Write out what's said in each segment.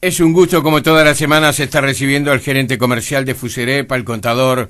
Es un gusto, como todas las semanas, estar está recibiendo al gerente comercial de Fuserepa, el contador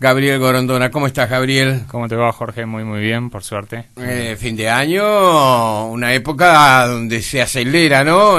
Gabriel Gorondona. ¿Cómo estás, Gabriel? ¿Cómo te va, Jorge? Muy, muy bien, por suerte. Eh, fin de año, una época donde se acelera, ¿no?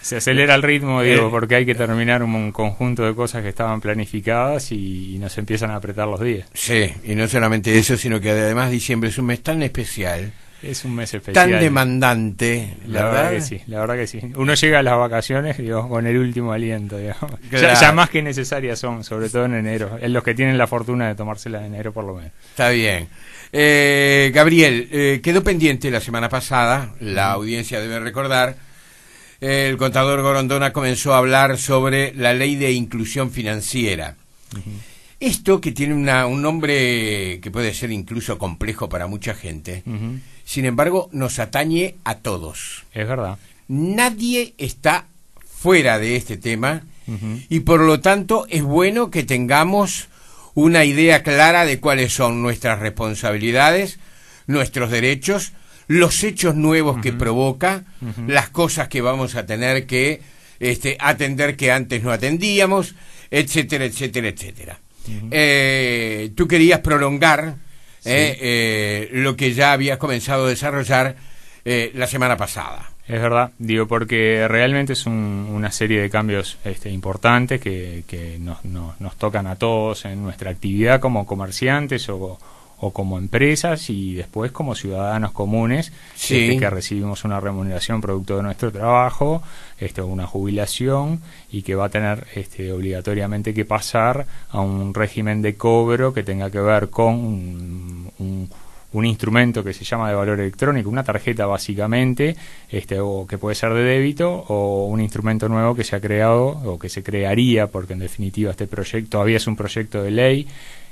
se acelera el ritmo, eh, digo, porque hay que terminar un, conjunto de cosas que estaban planificadas y nos empiezan a apretar los días. Sí, y no solamente eso, sino que además diciembre es un mes tan especial. Es un mes especial. Tan demandante, la, ¿verdad? que sí, la verdad que sí. Uno llega a las vacaciones con el último aliento, digamos. Ya, más que necesarias son, sobre todo en enero, en los que tienen la fortuna de tomársela en enero por lo menos. Está bien. Eh, Gabriel, eh, quedó pendiente la semana pasada, la audiencia debe recordar, el contador Gorondona comenzó a hablar sobre la ley de inclusión financiera. Esto que tiene un nombre que puede ser incluso complejo para mucha gente sin embargo, nos atañe a todos. Es verdad. Nadie está fuera de este tema y por lo tanto es bueno que tengamos una idea clara de cuáles son nuestras responsabilidades, nuestros derechos, los hechos nuevos que provoca, las cosas que vamos a tener que este, atender que antes no atendíamos, etcétera, etcétera, etcétera. Eh, tú querías prolongar eh, eh, lo que ya habías comenzado a desarrollar eh, la semana pasada. Es verdad, digo, porque realmente es una serie de cambios este, importantes que, nos, tocan a todos en nuestra actividad como comerciantes o o como empresas y después como ciudadanos comunes este, que recibimos una remuneración producto de nuestro trabajo, este, una jubilación y que va a tener este, obligatoriamente que pasar a un régimen de cobro que tenga que ver con un, instrumento que se llama de valor electrónico, una tarjeta básicamente, este, o que puede ser de débito, o un instrumento nuevo que se ha creado o que se crearía, porque en definitiva este proyecto todavía es un proyecto de ley,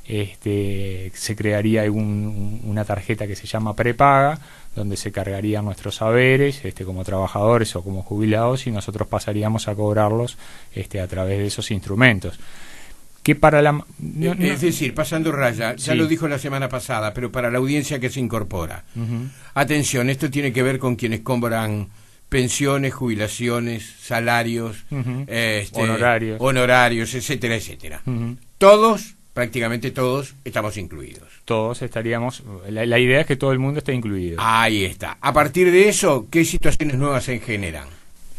este, se crearía una tarjeta que se llama prepaga, donde se cargarían nuestros saberes este, como trabajadores o como jubilados y nosotros pasaríamos a cobrarlos este, a través de esos instrumentos. Que para la, eh, es decir, pasando raya, ya lo dijo la semana pasada, pero para la audiencia que se incorpora. Atención, esto tiene que ver con quienes cobran pensiones, jubilaciones, salarios, este, honorarios. etcétera, etcétera. Todos prácticamente todos estamos incluidos. Todos estaríamos, la, idea es que todo el mundo esté incluido. Ahí está. A partir de eso, ¿qué situaciones nuevas se generan?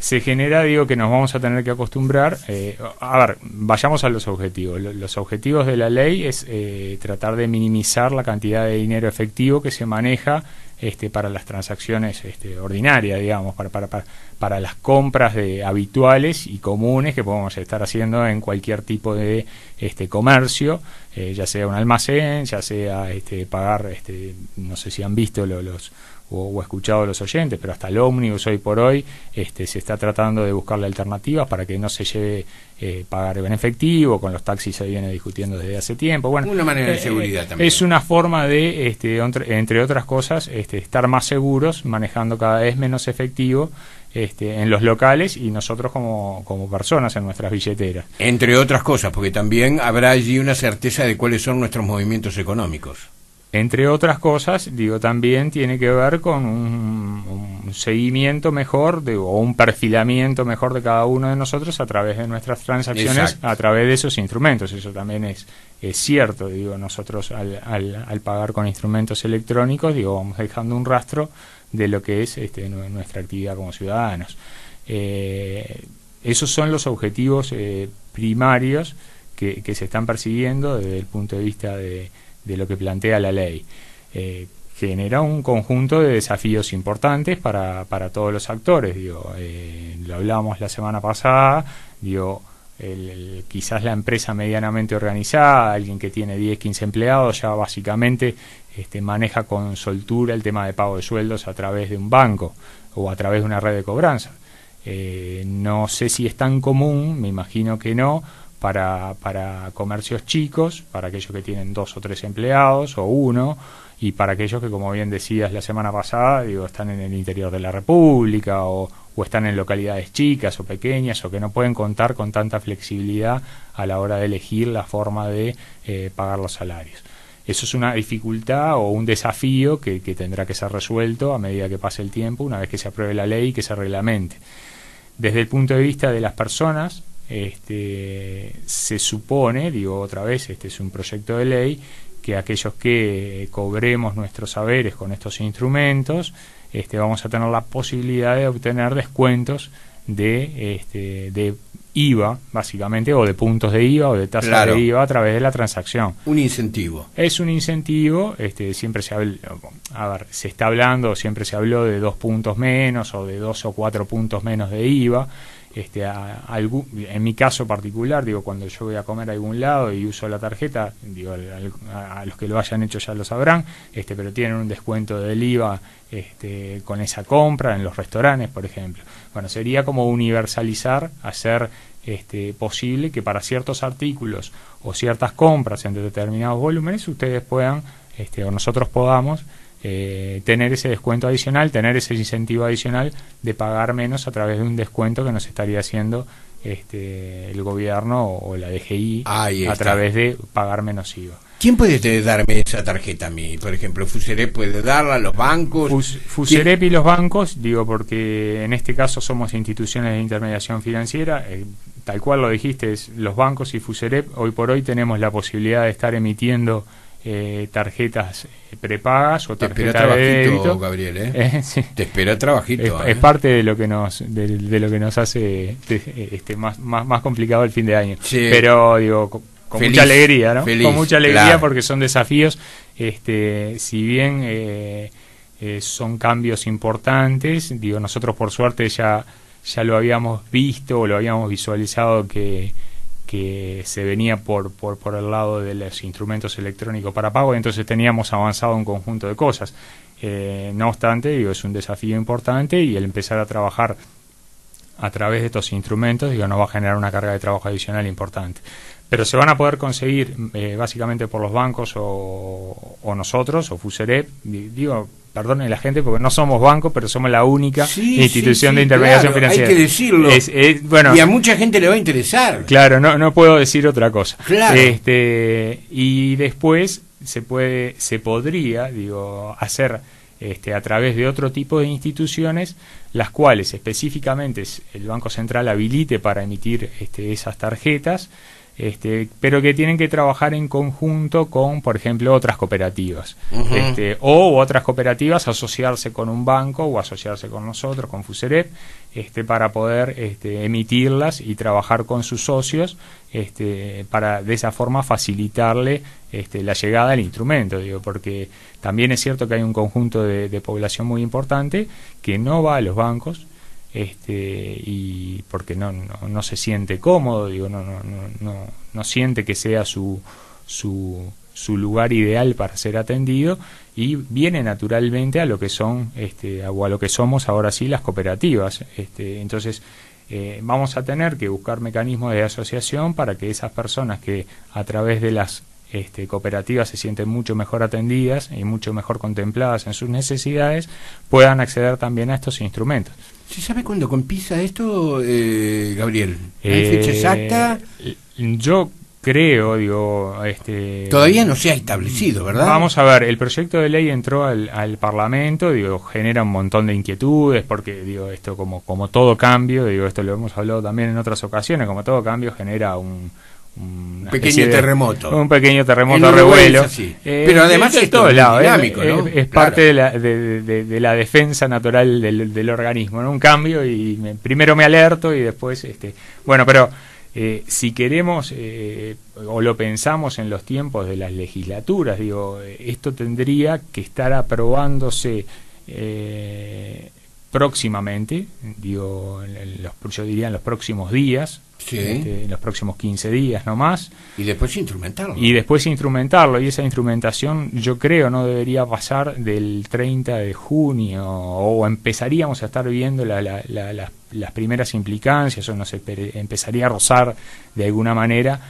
Se genera, digo, que nos vamos a tener que acostumbrar. Eh, a ver, vayamos a los objetivos. Los objetivos de la ley es eh, tratar de minimizar la cantidad de dinero efectivo que se maneja este, para las transacciones este, ordinarias, digamos, para, para, para, las compras de, habituales y comunes que podemos estar haciendo en cualquier tipo de este, comercio, eh, ya sea un almacén, ya sea este, pagar, este, no sé si han visto los o, escuchado a los oyentes, pero hasta el ómnibus hoy por hoy este, se está tratando de buscarle alternativas para que no se lleve eh, pagar en efectivo, con los taxis se viene discutiendo desde hace tiempo. Bueno, una manera de eh, seguridad eh, también. Es una forma de, este, entre otras cosas, este, estar más seguros manejando cada vez menos efectivo. Este, en los locales y nosotros como, como personas en nuestras billeteras. Entre otras cosas, porque también habrá allí una certeza de cuáles son nuestros movimientos económicos. Entre otras cosas, digo, también tiene que ver con un, seguimiento mejor de, o un perfilamiento mejor de cada uno de nosotros a través de nuestras transacciones, a través de esos instrumentos. Eso también es, cierto, digo, nosotros al, al, pagar con instrumentos electrónicos, digo, vamos dejando un rastro de lo que es este, nuestra actividad como ciudadanos. Eh, esos son los objetivos eh, primarios que se están persiguiendo desde el punto de vista de de lo que plantea la ley. Eh, genera un conjunto de desafíos importantes para, para todos los actores. Eh, lo hablábamos la semana pasada, quizás la empresa medianamente organizada, alguien que tiene 10, 15 empleados, ya básicamente este, maneja con soltura el tema de pago de sueldos a través de un banco o a través de una red de cobranza. Eh, no sé si es tan común, me imagino que no, para, para comercios chicos, para aquellos que tienen dos o tres empleados o uno, y para aquellos que, como bien decías la semana pasada, digo, están en el interior de la República o, o están en localidades chicas o pequeñas o que no pueden contar con tanta flexibilidad a la hora de elegir la forma de eh, pagar los salarios. Eso es una dificultad o un desafío que, que tendrá que ser resuelto a medida que pase el tiempo, una vez que se apruebe la ley y que se reglamente. Desde el punto de vista de las personas, este, se supone, digo otra vez, este es un proyecto de ley, que aquellos que eh, cobremos nuestros saberes con estos instrumentos, este, vamos a tener la posibilidad de obtener descuentos de, este, de IVA, básicamente, o de puntos de IVA o de tasas de IVA a través de la transacción. Un incentivo. Es un incentivo, este, siempre se a ver, se está hablando, siempre se habló de dos puntos menos o de dos o cuatro puntos menos de IVA. Este, en mi caso particular, digo, cuando yo voy a comer a algún lado y uso la tarjeta, digo, a, los que lo hayan hecho ya lo sabrán, este, pero tienen un descuento del IVA este, con esa compra en los restaurantes, por ejemplo. Bueno, sería como universalizar, hacer este, posible que para ciertos artículos o ciertas compras en determinados volúmenes ustedes puedan, este, o nosotros podamos, eh, tener ese descuento adicional, tener ese incentivo adicional de pagar menos a través de un descuento que nos estaría haciendo este, el gobierno o, la DGI a través de pagar menos IVA. ¿Quién puede darme esa tarjeta a mí? Por ejemplo, ¿Fuserep puede darla, los bancos. Fuserep y los bancos, digo, porque en este caso somos instituciones de intermediación financiera, eh, tal cual lo dijiste, los bancos y Fuserep, hoy por hoy tenemos la posibilidad de estar emitiendo eh, tarjetas eh, prepagas o tarjetas de Gabriel, ¿eh? eh Te espera trabajito. Es, parte de lo que nos de, lo que nos hace este más, más complicado el fin de año. Pero digo con, mucha alegría, ¿no? con mucha alegría porque son desafíos. Este, si bien son cambios importantes, digo nosotros por suerte ya ya lo habíamos visto o lo habíamos visualizado que que se venía por, por, por el lado de los instrumentos electrónicos para pago, y entonces teníamos avanzado un conjunto de cosas. Eh, no obstante, digo, es un desafío importante y el empezar a trabajar a través de estos instrumentos digo, nos va a generar una carga de trabajo adicional importante. Pero se van a poder conseguir eh, básicamente por los bancos o, o nosotros, o Fuserep, digo, Perdonen la gente, porque no somos banco, pero somos la única institución de intermediación financiera. Hay que decirlo. bueno, y a mucha gente le va a interesar. Claro, no, no puedo decir otra cosa. Claro. Este, y después se puede, se podría, digo, hacer este, a través de otro tipo de instituciones, las cuales específicamente el Banco Central habilite para emitir este, esas tarjetas. Este, pero que tienen que trabajar en conjunto con, por ejemplo, otras cooperativas. Este, o otras cooperativas asociarse con un banco o asociarse con nosotros, con Fuserep, este, para poder emitirlas y trabajar con sus socios para de esa forma facilitarle la llegada del instrumento, digo, porque también es cierto que hay un conjunto de población muy importante que no va a los bancos este, y porque no, se siente cómodo, digo, no, no, no, no, siente que sea su, su, su lugar ideal para ser atendido y viene naturalmente a lo que son este, a lo que somos ahora sí las cooperativas. Este, entonces, eh, vamos a tener que buscar mecanismos de asociación para que esas personas que a través de las este, cooperativas se sienten mucho mejor atendidas y mucho mejor contempladas en sus necesidades, puedan acceder también a estos instrumentos. ¿Se sabe cuándo compisa esto, eh, Gabriel? ¿Hay eh, fecha exacta? Yo creo, digo, este... Todavía no se ha establecido, ¿verdad? Vamos a ver, el proyecto de ley entró al, al Parlamento, digo, genera un montón de inquietudes, porque, digo, esto como, como todo cambio, digo, esto lo hemos hablado también en otras ocasiones, como todo cambio genera un, un pequeño terremoto. un pequeño terremoto revuelo. Eh, pero además es, todo el lado, dinámico, es, parte de la, defensa natural del, organismo, ¿no? Un cambio y primero me alerto y después, este, bueno, pero eh, si queremos eh, o lo pensamos en los tiempos de las legislaturas, digo, esto tendría que estar aprobándose próximamente, digo, los, yo diría en los próximos días, eh, en los próximos 15 días nomás. Y después instrumentarlo. Y después instrumentarlo. Y esa instrumentación yo creo no debería pasar del 30 de junio o empezaríamos a estar viendo las, primeras implicancias o no sé empezaría a rozar de alguna manera.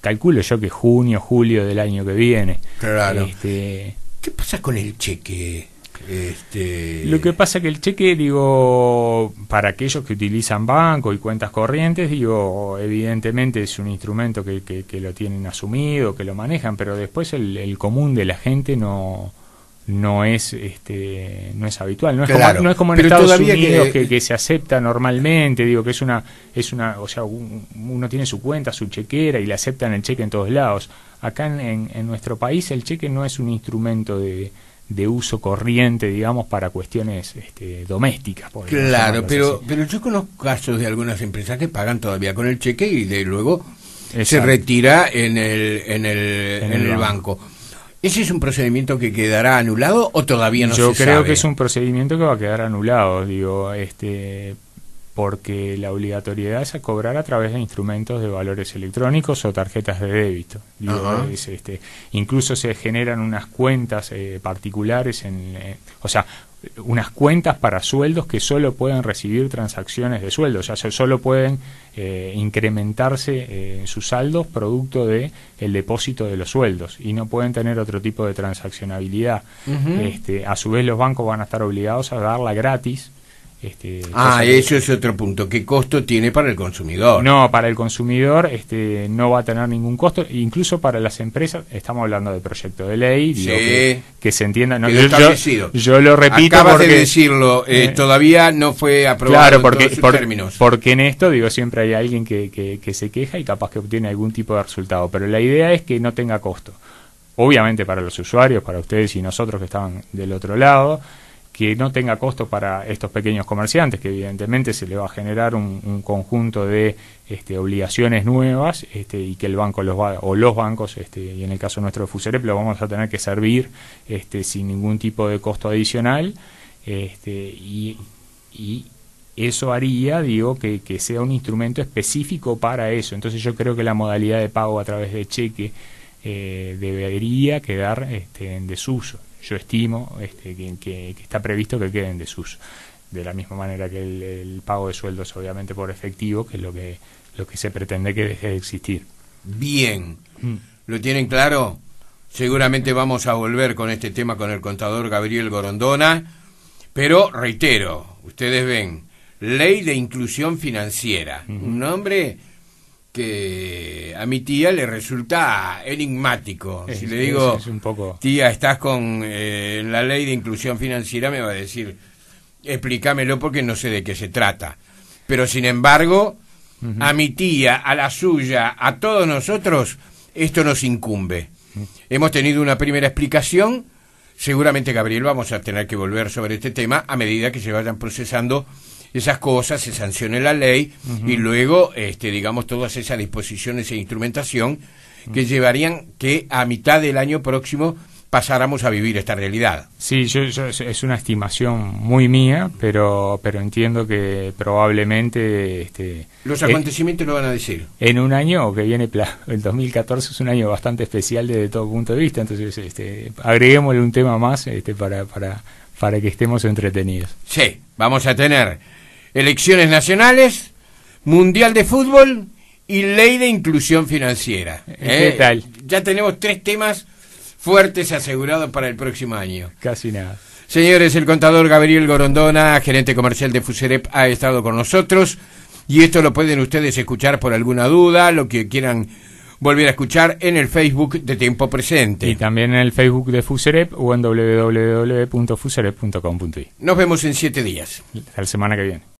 calculo yo que junio, julio del año que viene. Claro. Este, ¿Qué pasa con el cheque? Este... Lo que pasa que el cheque, digo, para aquellos que utilizan banco y cuentas corrientes, digo, evidentemente es un instrumento que, lo tienen asumido, que lo manejan, pero después el, común de la gente no no es este no es habitual no es como, no es como en Estados Unidos que... se acepta normalmente digo que es una es una o sea uno tiene su cuenta su chequera y le aceptan el cheque en todos lados acá en, en nuestro país el cheque no es un instrumento de, de uso corriente, digamos, para cuestiones este, domésticas. claro, pero, pero yo conozco casos de algunas empresas que pagan todavía con el cheque y de luego se retira en el, en el, en banco. ¿Ese es un procedimiento que quedará anulado o todavía no se sabe? Yo creo que es un procedimiento que va a quedar anulado, digo, este, porque la obligatoriedad es a cobrar a través de instrumentos de valores electrónicos o tarjetas de débito. Este, incluso se generan unas cuentas eh, particulares, eh, o sea, unas cuentas para sueldos que solo pueden recibir transacciones de sueldos, o sea, solo pueden eh, incrementarse en sus saldos producto de el depósito de los sueldos y no pueden tener otro tipo de transaccionabilidad. Este, a su vez, los bancos van a estar obligados a darla gratis este, ah, eso es otro punto. ¿Qué costo tiene para el consumidor? No, para el consumidor este, no va a tener ningún costo. Incluso para las empresas, estamos hablando de proyecto de ley, que, se entienda. No, yo, yo, lo repito Acabas de decirlo, eh, todavía no fue aprobado claro, porque, en Porque en esto, digo, siempre hay alguien que, que se queja y capaz que obtiene algún tipo de resultado. Pero la idea es que no tenga costo. Obviamente para los usuarios, para ustedes y nosotros que estaban del otro lado que no tenga costo para estos pequeños comerciantes, que evidentemente se le va a generar un, conjunto de este, obligaciones nuevas este, y que el banco los va, o los bancos, este, y en el caso nuestro de Fuserep, lo vamos a tener que servir este, sin ningún tipo de costo adicional y, eso haría, digo, que, que sea un instrumento específico para eso. Entonces yo creo que la modalidad de pago a través de cheque eh, debería quedar en desuso yo estimo este, que, está previsto que queden de sus de la misma manera que el, pago de sueldos obviamente por efectivo, que es lo que, lo que se pretende que deje de existir. Bien, mm. ¿lo tienen claro? Seguramente vamos a volver con este tema con el contador Gabriel Gorondona, pero reitero, ustedes ven, Ley de Inclusión Financiera, un nombre que a mi tía le resulta enigmático. si le digo, tía, estás con eh, la ley de inclusión financiera, me va a decir, explícamelo porque no sé de qué se trata. Pero sin embargo, a mi tía, a la suya, a todos nosotros, esto nos incumbe. Hemos tenido una primera explicación. Seguramente, Gabriel, vamos a tener que volver sobre este tema a medida que se vayan procesando esas cosas, se sancione la ley y luego, este, digamos, todas esas disposiciones e instrumentación que llevarían que a mitad del año próximo pasáramos a vivir esta realidad. Sí, yo, es una estimación muy mía, pero pero entiendo que probablemente este, los acontecimientos lo van a decir. En un año que viene el 2014 es un año bastante especial desde todo punto de vista, entonces este, agreguémosle un tema más este, para para para que estemos entretenidos. Sí, vamos a tener elecciones nacionales, Mundial de Fútbol y Ley de Inclusión Financiera. ¿Qué ¿Eh? tal? Ya tenemos tres temas fuertes asegurados para el próximo año. Casi nada. Señores, el contador Gabriel Gorondona, gerente comercial de Fuserep, ha estado con nosotros y esto lo pueden ustedes escuchar por alguna duda, lo que quieran volver a escuchar en el Facebook de Tiempo Presente. Y también en el Facebook de Fuserep o en www.fuserep.com.i. Nos vemos en siete días. Hasta la semana que viene.